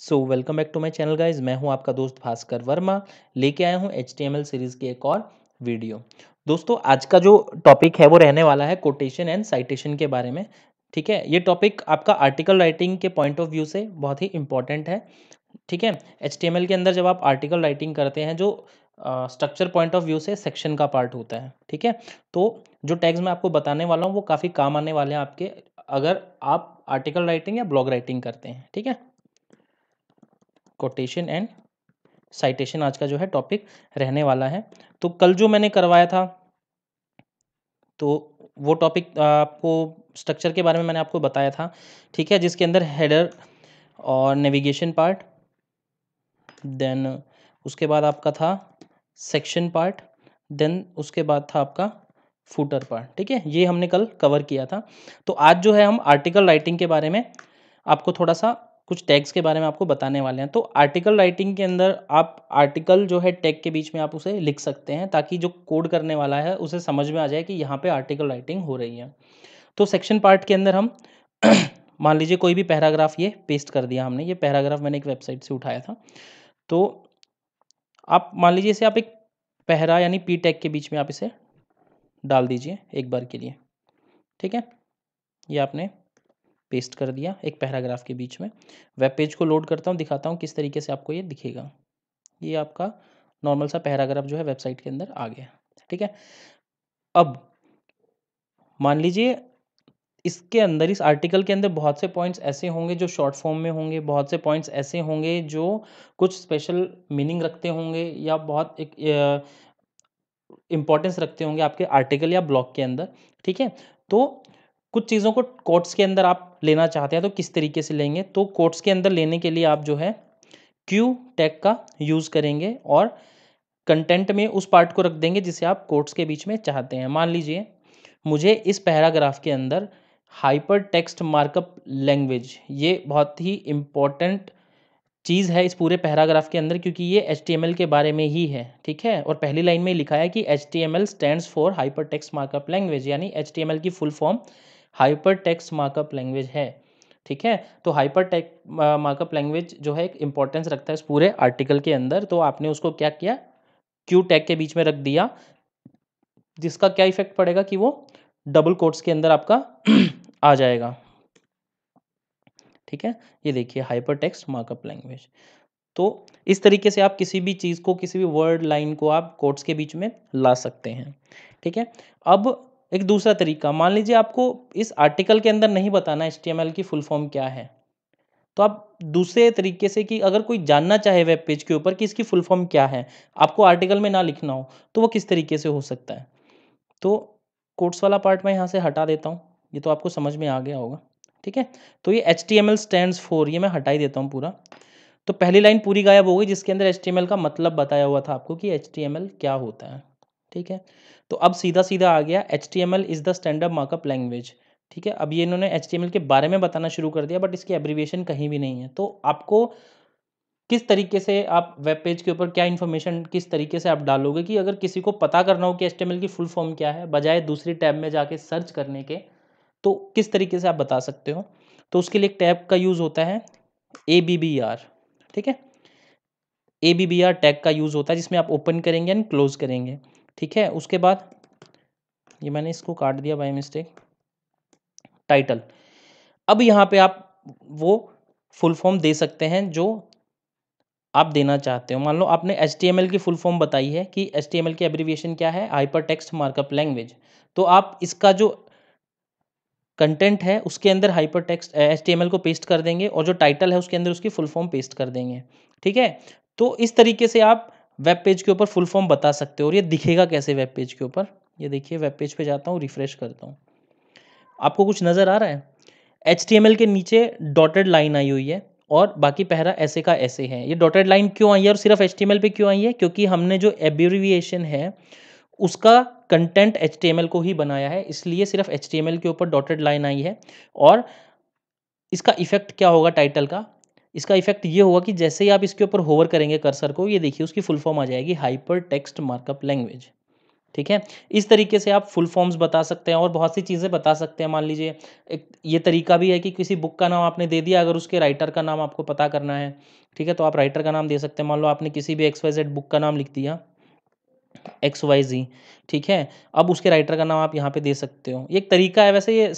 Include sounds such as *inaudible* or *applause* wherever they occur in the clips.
so welcome back to my channel guys मैं हूं आपका दोस्त भास्कर वर्मा लेके आया हूं एच सीरीज की एक और वीडियो दोस्तों आज का जो टॉपिक है वो रहने वाला है कोटेशन एंड साइटेशन के बारे में ठीक है ये टॉपिक आपका आर्टिकल राइटिंग के पॉइंट ऑफ व्यू से बहुत ही इंपॉर्टेंट है ठीक है एच के अंदर जब आप आर्टिकल राइटिंग करते हैं जो स्ट्रक्चर पॉइंट ऑफ व्यू से सेक्शन का पार्ट होता है ठीक है तो जो टैग्स मैं आपको बताने वाला हूँ वो काफ़ी काम आने वाले हैं आपके अगर आप आर्टिकल राइटिंग या ब्लॉग राइटिंग करते हैं ठीक है कोटेशन एंड साइटेशन आज का जो है टॉपिक रहने वाला है तो कल जो मैंने करवाया था तो वो टॉपिक आपको स्ट्रक्चर के बारे में मैंने आपको बताया था ठीक है जिसके अंदर हेडर और नेविगेशन पार्ट देन उसके बाद आपका था सेक्शन पार्ट देन उसके बाद था आपका फूटर पार्ट ठीक है ये हमने कल कवर किया था तो आज जो है हम आर्टिकल राइटिंग के बारे में आपको थोड़ा सा कुछ टैग्स के बारे में आपको बताने वाले हैं तो आर्टिकल राइटिंग के अंदर आप आर्टिकल जो है टैग के बीच में आप उसे लिख सकते हैं ताकि जो कोड करने वाला है उसे समझ में आ जाए कि यहाँ पे आर्टिकल राइटिंग हो रही है तो सेक्शन पार्ट के अंदर हम *clears throat* मान लीजिए कोई भी पैराग्राफ ये पेस्ट कर दिया हमने ये पैराग्राफ मैंने एक वेबसाइट से उठाया था तो आप मान लीजिए इसे आप एक पहरा यानी पी टैग के बीच में आप इसे डाल दीजिए एक बार के लिए ठीक है ये आपने पेस्ट कर दिया एक पैराग्राफ के बीच में वेब पेज को लोड करता हूँ दिखाता हूँ किस तरीके से आपको ये दिखेगा ये आपका नॉर्मल सा पैराग्राफ जो है वेबसाइट के अंदर आ गया ठीक है अब मान लीजिए इसके अंदर इस आर्टिकल के अंदर बहुत से पॉइंट्स ऐसे होंगे जो शॉर्ट फॉर्म में होंगे बहुत से पॉइंट्स ऐसे होंगे जो कुछ स्पेशल मीनिंग रखते होंगे या बहुत एक इम्पॉर्टेंस रखते होंगे आपके आर्टिकल या ब्लॉग के अंदर ठीक है तो कुछ चीज़ों को कोट्स के अंदर आप लेना चाहते हैं तो किस तरीके से लेंगे तो कोट्स के अंदर लेने के लिए आप जो है क्यू टैग का यूज़ करेंगे और कंटेंट में उस पार्ट को रख देंगे जिसे आप कोट्स के बीच में चाहते हैं मान लीजिए मुझे इस पैराग्राफ के अंदर हाइपर टेक्स्ट मार्कअप लैंग्वेज ये बहुत ही इम्पॉर्टेंट चीज़ है इस पूरे पैराग्राफ के अंदर क्योंकि ये एच के बारे में ही है ठीक है और पहली लाइन में लिखा है कि H T M L stand for hyper text markup language यानी एच की full form hyper text markup language है ठीक है तो हाइपर टेक मार्कअप लैंग्वेज जो है एक इंपॉर्टेंस रखता है इस पूरे आर्टिकल के अंदर तो आपने उसको क्या किया क्यू टैग के बीच में रख दिया जिसका क्या इफेक्ट पड़ेगा कि वो डबल कोट्स के अंदर आपका *clears throat* आ जाएगा ठीक है ये देखिए हाइपर टेक्स्ट मार्कअप लैंग्वेज तो इस तरीके से आप किसी भी चीज़ को किसी भी वर्ड लाइन को आप कोट्स के बीच में ला सकते हैं ठीक है अब एक दूसरा तरीका मान लीजिए आपको इस आर्टिकल के अंदर नहीं बताना एच की फुल फॉर्म क्या है तो आप दूसरे तरीके से कि अगर कोई जानना चाहे वेब पेज के ऊपर कि इसकी फुल फॉर्म क्या है आपको आर्टिकल में ना लिखना हो तो वो किस तरीके से हो सकता है तो कोर्ट्स वाला पार्ट मैं यहाँ से हटा देता हूँ ये तो आपको समझ में आ गया होगा ठीक है तो ये H T M L stand for ये मैं हटा ही देता हूँ पूरा तो पहली लाइन पूरी गायब हो गई जिसके अंदर एच टी एम एल का मतलब बताया हुआ था आपको कि एच टी एम एल क्या होता है ठीक है तो अब सीधा सीधा आ गया H T M L is the standard markup language ठीक है अब ये इन्होंने एच टी एम एल के बारे में बताना शुरू कर दिया बट इसकी एब्रीविएशन कहीं भी नहीं है तो आपको किस तरीके से आप वेब पेज के ऊपर क्या इन्फॉर्मेशन किस तरीके से आप डालोगे कि अगर किसी को पता करना हो कि एच टी एम एल की फुल फॉर्म क्या है बजाय दूसरी टैब में जाके सर्च करने के तो किस तरीके से आप बता सकते हो तो उसके लिए एक टैब का यूज़ होता है ए बी बी आर ठीक है A B B R tag का यूज़ होता है जिसमें आप ओपन करेंगे एंड क्लोज करेंगे ठीक है उसके बाद ये मैंने इसको काट दिया बाई मिस्टेक टाइटल अब यहाँ पे आप वो फुल फॉर्म दे सकते हैं जो आप देना चाहते हो मान लो आपने एच की फुल फॉर्म बताई है कि एच की एब्रीविएशन क्या है हाइपर टेक्स्ट मार्कअप लैंग्वेज तो आप इसका जो कंटेंट है उसके अंदर हाइपर टेक्स्ट एच को पेस्ट कर देंगे और जो टाइटल है उसके अंदर उसकी फुल फॉर्म पेस्ट कर देंगे ठीक है तो इस तरीके से आप वेब पेज के ऊपर फुल फॉर्म बता सकते हो और ये दिखेगा कैसे वेब पेज के ऊपर ये देखिए वेब पेज पे जाता हूँ रिफ्रेश करता हूँ आपको कुछ नज़र आ रहा है एच के नीचे डॉटेड लाइन आई हुई है और बाकी पहरा ऐसे का ऐसे है ये डॉटेड लाइन क्यों आई है और सिर्फ एच पे क्यों आई है क्योंकि हमने जो एब्यूरिविएशन है उसका कंटेंट एच को ही बनाया है इसलिए सिर्फ एच के ऊपर डॉटेड लाइन आई है और इसका इफेक्ट क्या होगा टाइटल का इसका इफेक्ट ये हुआ कि जैसे ही आप इसके ऊपर होवर करेंगे कर्सर को ये देखिए उसकी फुल फॉर्म आ जाएगी हाइपर टेक्स्ट मार्कअप लैंग्वेज ठीक है इस तरीके से आप फुल फॉर्म्स बता सकते हैं और बहुत सी चीज़ें बता सकते हैं मान लीजिए एक ये तरीका भी है कि किसी बुक का नाम आपने दे दिया अगर उसके राइटर का नाम आपको पता करना है ठीक है तो आप राइटर का नाम दे सकते हैं मान लो आपने किसी भी एक्स वाई जेड बुक का नाम लिख दिया एक्स वाई जी ठीक है अब उसके राइटर का नाम आप यहाँ पे दे सकते हो एक तरीका है वैसे ये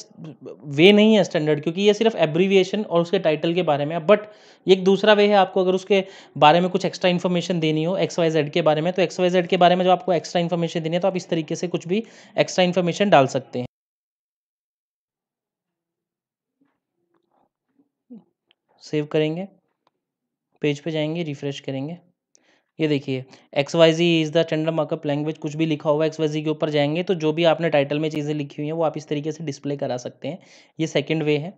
वे नहीं है स्टैंडर्ड क्योंकि ये सिर्फ एब्रीविएशन और उसके टाइटल के बारे में है बट एक दूसरा वे है आपको अगर उसके बारे में कुछ एक्स्ट्रा इन्फॉर्मेशन देनी हो एक्स वाई जेड के बारे में तो एक्स वाई जेड के बारे में जब आपको एक्स्ट्रा इन्फॉर्मेशन देनी है तो आप इस तरीके से कुछ भी एक्स्ट्रा इन्फॉर्मेशन डाल सकते हैं सेव करेंगे पेज पे जाएंगे रिफ्रेश करेंगे ये देखिए X Y G is the tender markup language कुछ भी लिखा हुआ है एक्स वाई जी के ऊपर जाएंगे तो जो भी आपने टाइटल में चीज़ें लिखी हुई हैं वो आप इस तरीके से डिस्प्ले करा सकते हैं ये सेकेंड वे है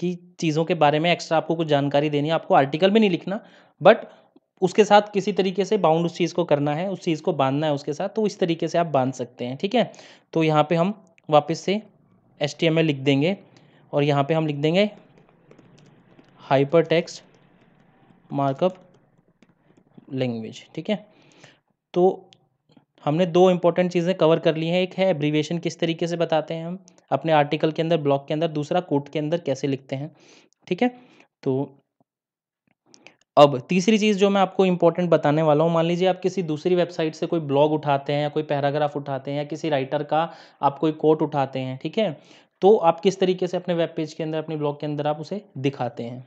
कि चीज़ों के बारे में एक्स्ट्रा आपको कुछ जानकारी देनी है आपको आर्टिकल में नहीं लिखना बट उसके साथ किसी तरीके से बाउंड उस चीज़ को करना है उस चीज़ को बांधना है उसके साथ तो इस तरीके से आप बांध सकते हैं ठीक है तो यहाँ पर हम वापस से एच लिख देंगे और यहाँ पर हम लिख देंगे हाइपर टेक्स्ट मार्कअप लैंग्वेज ठीक है तो हमने दो इंपॉर्टेंट चीज़ें कवर कर ली हैं एक है एब्रीवेशन किस तरीके से बताते हैं हम अपने आर्टिकल के अंदर ब्लॉक के अंदर दूसरा कोट के अंदर कैसे लिखते हैं ठीक है तो अब तीसरी चीज़ जो मैं आपको इंपॉर्टेंट बताने वाला हूँ मान लीजिए आप किसी दूसरी वेबसाइट से कोई ब्लॉग उठाते हैं या कोई पैराग्राफ उठाते हैं या किसी राइटर का आप कोई कोट उठाते हैं ठीक है तो आप किस तरीके से अपने वेब पेज के अंदर अपने ब्लॉग के अंदर आप उसे दिखाते हैं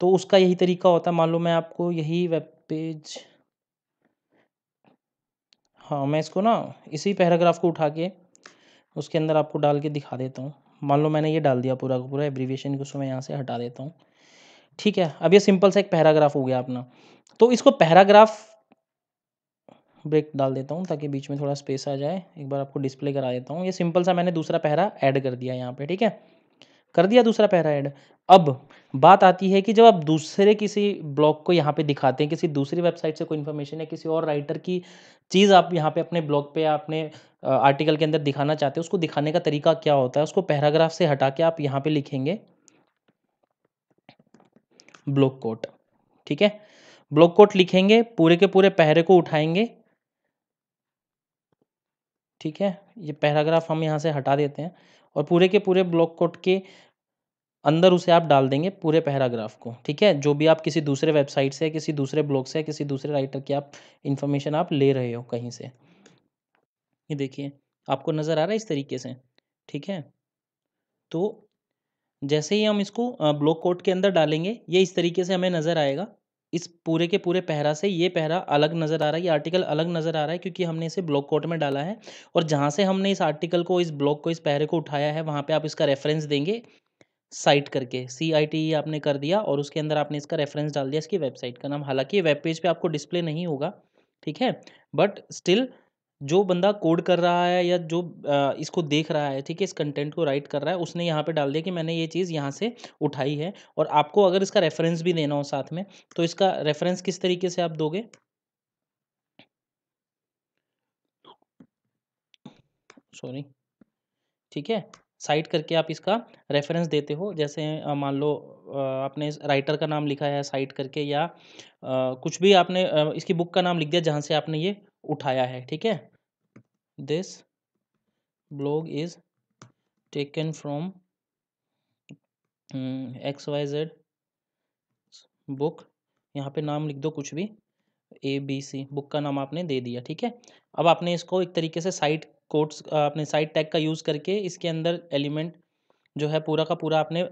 तो उसका यही तरीका होता है मान लो मैं आपको यही वेब पेज हाँ मैं इसको ना इसी पैराग्राफ को उठा के उसके अंदर आपको डाल के दिखा देता हूँ मान लो मैंने ये डाल दिया पूरा का पूरा एब्रीविएशन को मैं यहाँ से हटा देता हूँ ठीक है अब ये सिंपल सा एक पैराग्राफ हो गया अपना तो इसको पैराग्राफ ब्रेक डाल देता हूँ ताकि बीच में थोड़ा स्पेस आ जाए एक बार आपको डिस्प्ले करा देता हूँ ये सिंपल सा मैंने दूसरा पहरा ऐड कर दिया यहाँ पे ठीक है कर दिया दूसरा पहरा ऐड अब बात आती है कि जब आप दूसरे किसी ब्लॉग को यहाँ पे दिखाते हैं किसी दूसरी वेबसाइट से कोई इन्फॉर्मेशन या किसी और राइटर की चीज़ आप यहाँ पे अपने ब्लॉग पे या अपने आर्टिकल के अंदर दिखाना चाहते हैं उसको दिखाने का तरीका क्या होता है उसको पैराग्राफ से हटा के आप यहाँ पे लिखेंगे ब्लॉक कोट ठीक है ब्लॉक कोट लिखेंगे पूरे के पूरे पहरे को उठाएंगे ठीक है ये पैराग्राफ हम यहाँ से हटा देते हैं और पूरे के पूरे ब्लॉक कोट के अंदर उसे आप डाल देंगे पूरे पैराग्राफ को ठीक है जो भी आप किसी दूसरे वेबसाइट से किसी दूसरे ब्लॉग से किसी दूसरे राइटर की आप इन्फॉर्मेशन आप ले रहे हो कहीं से ये देखिए आपको नज़र आ रहा है इस तरीके से ठीक है तो जैसे ही हम इसको ब्लॉक कोड के अंदर डालेंगे ये इस तरीके से हमें नज़र आएगा इस पूरे के पूरे पहरा से ये पहरा अलग नज़र आ रहा है ये आर्टिकल अलग नज़र आ रहा है क्योंकि हमने इसे ब्लॉक कोट में डाला है और जहाँ से हमने इस आर्टिकल को इस ब्लॉक को इस पहरे को उठाया है वहाँ पे आप इसका रेफरेंस देंगे साइट करके सी आई टी आपने कर दिया और उसके अंदर आपने इसका रेफरेंस डाल दिया इसकी वेबसाइट का नाम हालांकि वेब पेज पे आपको डिस्प्ले नहीं होगा ठीक है बट स्टिल जो बंदा कोड कर रहा है या जो इसको देख रहा है ठीक है इस कंटेंट को राइट कर रहा है उसने यहाँ पे डाल दिया कि मैंने ये चीज़ यहाँ से उठाई है और आपको अगर इसका रेफरेंस भी देना हो साथ में तो इसका रेफरेंस किस तरीके से आप दोगे सॉरी ठीक है साइट करके आप इसका रेफरेंस देते हो जैसे मान लो आपने राइटर का नाम लिखा है साइट करके या कुछ भी आपने इसकी बुक का नाम लिख दिया जहाँ से आपने ये उठाया है ठीक है this blog is taken from X Y Z book यहाँ पे नाम लिख दो कुछ भी ए बी सी बुक का नाम आपने दे दिया ठीक है अब आपने इसको एक तरीके से साइट कोट्स अपने साइड टैग का यूज़ करके इसके अंदर एलिमेंट जो है पूरा का पूरा आपने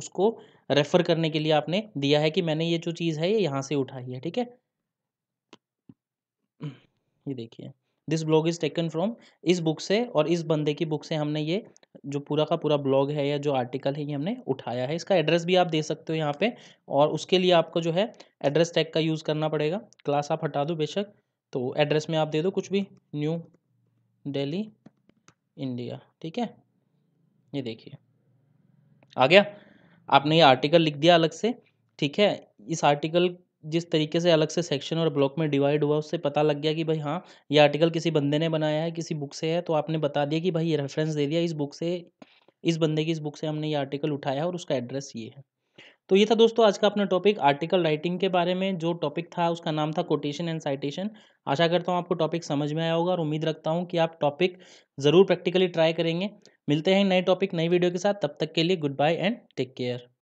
उसको रेफ़र करने के लिए आपने दिया है कि मैंने ये जो चीज़ है ये यहाँ से उठाई है ठीक है ये देखिए this blog is taken from इस बुक से और इस बंदे की बुक से हमने ये जो पूरा का पूरा ब्लॉग है या जो आर्टिकल है ये हमने उठाया है इसका एड्रेस भी आप दे सकते हो यहाँ पे और उसके लिए आपको जो है एड्रेस टैग का यूज़ करना पड़ेगा क्लास आप हटा दो बेशक तो एड्रेस में आप दे दो कुछ भी न्यू दिल्ली इंडिया ठीक है ये देखिए आ गया आपने ये आर्टिकल लिख दिया अलग से ठीक है इस आर्टिकल जिस तरीके से अलग से सेक्शन और ब्लॉक में डिवाइड हुआ उससे पता लग गया कि भाई हाँ ये आर्टिकल किसी बंदे ने बनाया है किसी बुक से है तो आपने बता दिया कि भाई ये रेफरेंस दे दिया इस बुक से इस बंदे की इस बुक से हमने ये आर्टिकल उठाया और उसका एड्रेस ये है तो ये था दोस्तों आज का अपना टॉपिक आर्टिकल राइटिंग के बारे में जो टॉपिक था उसका नाम था कोटेशन एंड साइटेशन आशा करता हूँ आपको टॉपिक समझ में आया होगा और उम्मीद रखता हूँ कि आप टॉपिक ज़रूर प्रैक्टिकली ट्राई करेंगे मिलते हैं नए टॉपिक नई वीडियो के साथ तब तक के लिए good bye and take care